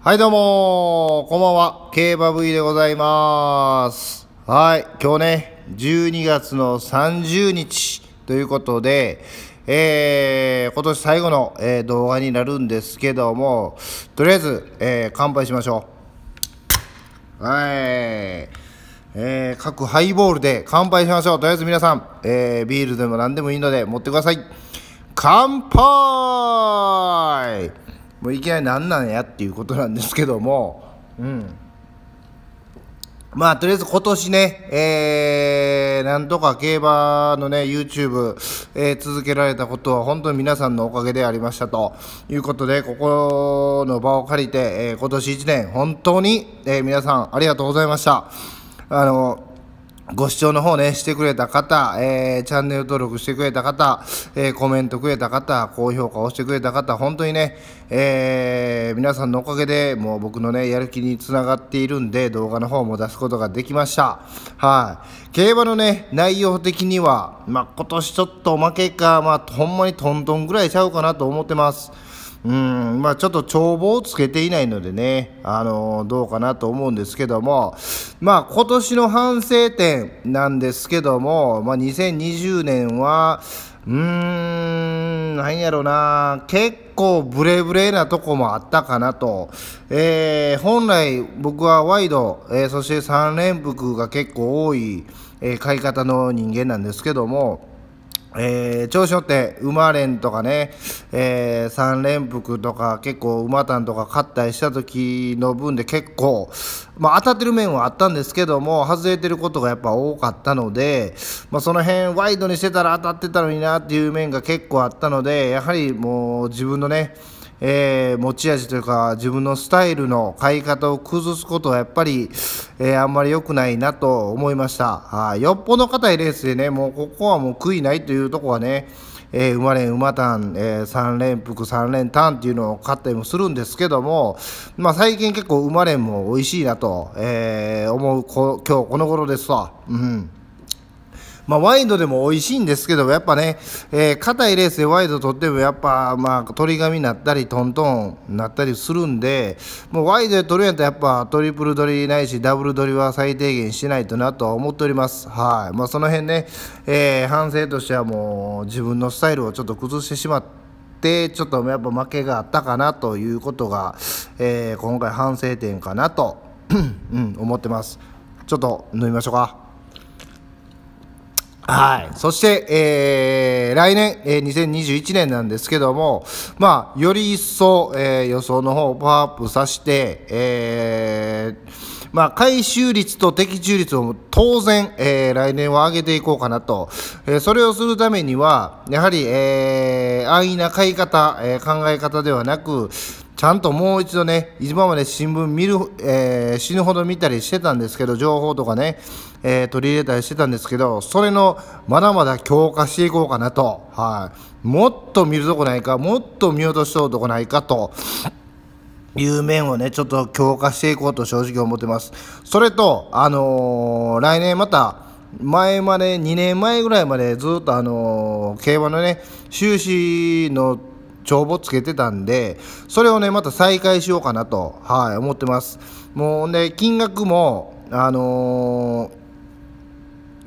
はいどうもこんばんは、競馬 V でございます。はい、今日ね、12月の30日ということで、えー、今年最後の、えー、動画になるんですけども、とりあえず、えー、乾杯しましょう。はい。えー、各ハイボールで乾杯しましょう。とりあえず皆さん、えー、ビールでも何でもいいので持ってください。乾杯もういきなり何なんやっていうことなんですけども、うん。まあ、とりあえず今年ね、えー、なんとか競馬のね、YouTube、えー、続けられたことは本当に皆さんのおかげでありましたということで、ここの場を借りて、えー、今年1年、本当に、えー、皆さんありがとうございました。あの、ご視聴の方ね、してくれた方、えー、チャンネル登録してくれた方、えー、コメントくれた方、高評価をしてくれた方、本当にね、えー、皆さんのおかげで、もう僕のね、やる気につながっているんで、動画の方も出すことができました。はい。競馬のね、内容的には、まあ、今年ちょっと負けか、まあ、ほんまにトントンぐらいちゃうかなと思ってます。うんまあ、ちょっと帳簿をつけていないのでね、あのどうかなと思うんですけども、まあ、今年の反省点なんですけども、まあ、2020年は、うーん、なんやろな、結構ブレブレなとこもあったかなと、えー、本来僕はワイド、えー、そして3連複が結構多い、えー、買い方の人間なんですけども、えー、長所って馬連とかね、えー、3連服とか結構馬単とか勝ったりした時の分で結構、まあ、当たってる面はあったんですけども外れてることがやっぱ多かったので、まあ、その辺ワイドにしてたら当たってたのになっていう面が結構あったのでやはりもう自分のねえー、持ち味というか自分のスタイルの買い方を崩すことはやっぱりえー、あんまり良くないなと思いました。はい。よっぽど硬いレースでね、もうここはもう悔いないというとこはね、えー、馬連馬単、えー、3連複3連単っていうのを買ったりもするんですけども、まあ、最近結構馬連も美味しいなと、えー、思う今日この頃ですわ。うんまあ、ワイドでも美味しいんですけどやっぱね、えー、硬いレースでワイド取ってもやっぱ、まあ、鳥紙になったりトントンなったりするんでもうワイドで取るんやったらやっぱトリプル取りないしダブル取りは最低限しないとなとは思っておりますはい、まあ、その辺ね、えー、反省としてはもう自分のスタイルをちょっと崩してしまってちょっとやっぱ負けがあったかなということが、えー、今回反省点かなとうん、思ってますちょっと飲みましょうかはい。そして、えー、来年、えー、2021年なんですけども、まあ、より一層、えー、予想の方をパワーアップさせて、えー、まあ、回収率と的中率を当然、えー、来年は上げていこうかなと。えー、それをするためには、やはり、えー、安易な買い方、えー、考え方ではなく、ちゃんともう一度ね、今まで新聞見る、えー、死ぬほど見たりしてたんですけど、情報とかね、えー、取り入れたりしてたんですけど、それの、まだまだ強化していこうかなと、はい。もっと見るとこないか、もっと見落としとうとこないかと、いう面をね、ちょっと強化していこうと正直思ってます。それと、あのー、来年また、前まで、2年前ぐらいまでずっとあのー、競馬のね、収支の帳簿つけてたんで、それをね、また再開しようかなと、はい、思ってます。もうね、金額も、あのー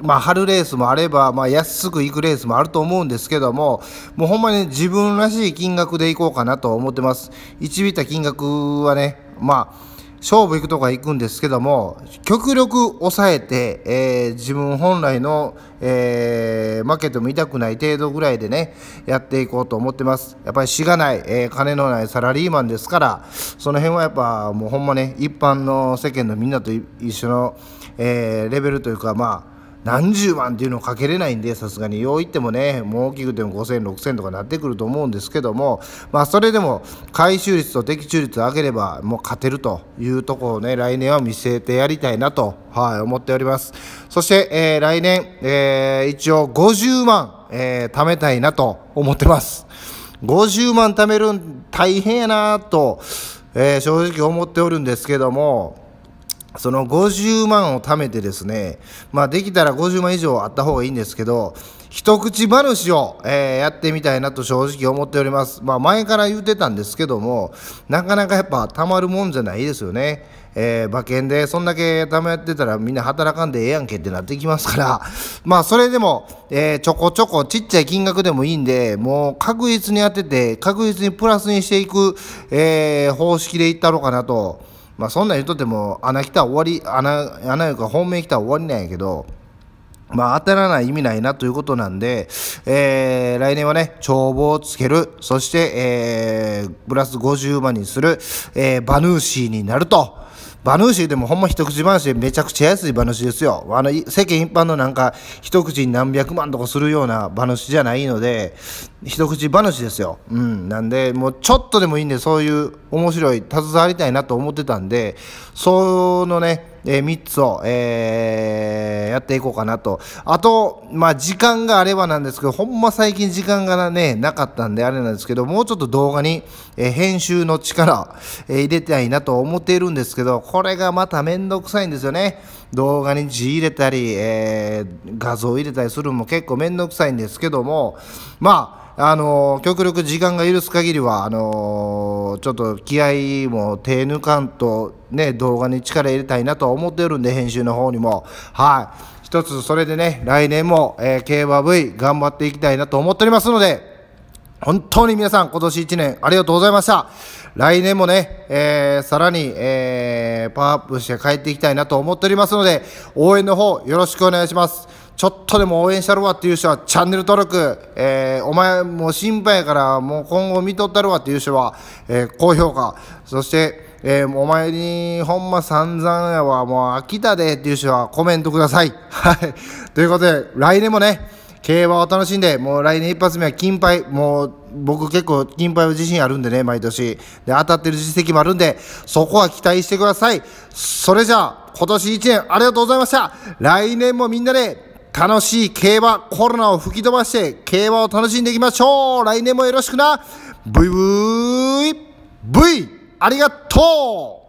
まあ、春レースもあれば、まあ、安く行くレースもあると思うんですけども、もうほんまに自分らしい金額で行こうかなと思ってます。1ビた金額はね、まあ、勝負行くとか行くんですけども、極力抑えて、えー、自分本来の、えー、負けても痛くない程度ぐらいでね、やっていこうと思ってます。やっぱりしがない、えー、金のないサラリーマンですから、その辺はやっぱもうほんまね、一般の世間のみんなと一緒の、えレベルというか、まあ、何十万っていうのをかけれないんでさすがによう言ってもねもう大きくても50006000とかなってくると思うんですけどもまあそれでも回収率と的中率を上げればもう勝てるというところをね来年は見据えてやりたいなと、はい、思っておりますそして、えー、来年、えー、一応50万、えー、貯めたいなと思ってます50万貯めるん大変やなと、えー、正直思っておるんですけどもその50万を貯めてですね、まあできたら50万以上あった方がいいんですけど、一口話を、えー、やってみたいなと正直思っております。まあ前から言ってたんですけども、なかなかやっぱたまるもんじゃないですよね。えー、馬券でそんだけ貯めてたらみんな働かんでええやんけってなってきますから、まあそれでも、えー、ちょこちょこちっちゃい金額でもいいんで、もう確実に当てて、確実にプラスにしていく、えー、方式でいったろうかなと。まあそんな人でとっても穴来たら終わり穴穴いか本命来たら終わりなんやけどまあ当たらない意味ないなということなんで、えー、来年はね、帳簿をつける、そして、えー、プラス50万にする、えー、シーになると。バヌシーでもほんま一口話でめちゃくちゃ安い馬主ですよ。あの、世間一般のなんか、一口に何百万とかするような馬主じゃないので、一口馬主ですよ。うん。なんで、もうちょっとでもいいんで、そういう面白い、携わりたいなと思ってたんで、そのね、えー、3つを、えー、やっていこうかなと。あと、まあ、時間があればなんですけど、ほんま最近時間がね、なかったんであれなんですけど、もうちょっと動画に、えー、編集の力、えー、入れたいなと思っているんですけど、これがまためんどくさいんですよね。動画に字入れたり、えー、画像入れたりするのも結構めんどくさいんですけども、まあ、あのー、極力時間が許す限りはあのー、ちょっと気合も手抜かんと、ね、動画に力入れたいなと思っておるんで編集の方にもはい一つそれでね来年も、えー、競馬 V 頑張っていきたいなと思っておりますので本当に皆さん今年1年ありがとうございました来年もね、えー、さらに、えー、パワーアップして帰っていきたいなと思っておりますので応援の方よろしくお願いしますちょっとでも応援したるわっていう人はチャンネル登録、えー、お前もう心配やからもう今後見とったるわっていう人は、えー、高評価、そして、えー、お前にほんま散々やわ、もう飽きたでっていう人はコメントください。はい。ということで、来年もね、競馬を楽しんで、もう来年一発目は金杯、もう僕結構金杯は自信あるんでね、毎年。で、当たってる実績もあるんで、そこは期待してください。それじゃあ、今年1年ありがとうございました。来年もみんなで、楽しい競馬、コロナを吹き飛ばして競馬を楽しんでいきましょう来年もよろしくなブイブイブイありがとう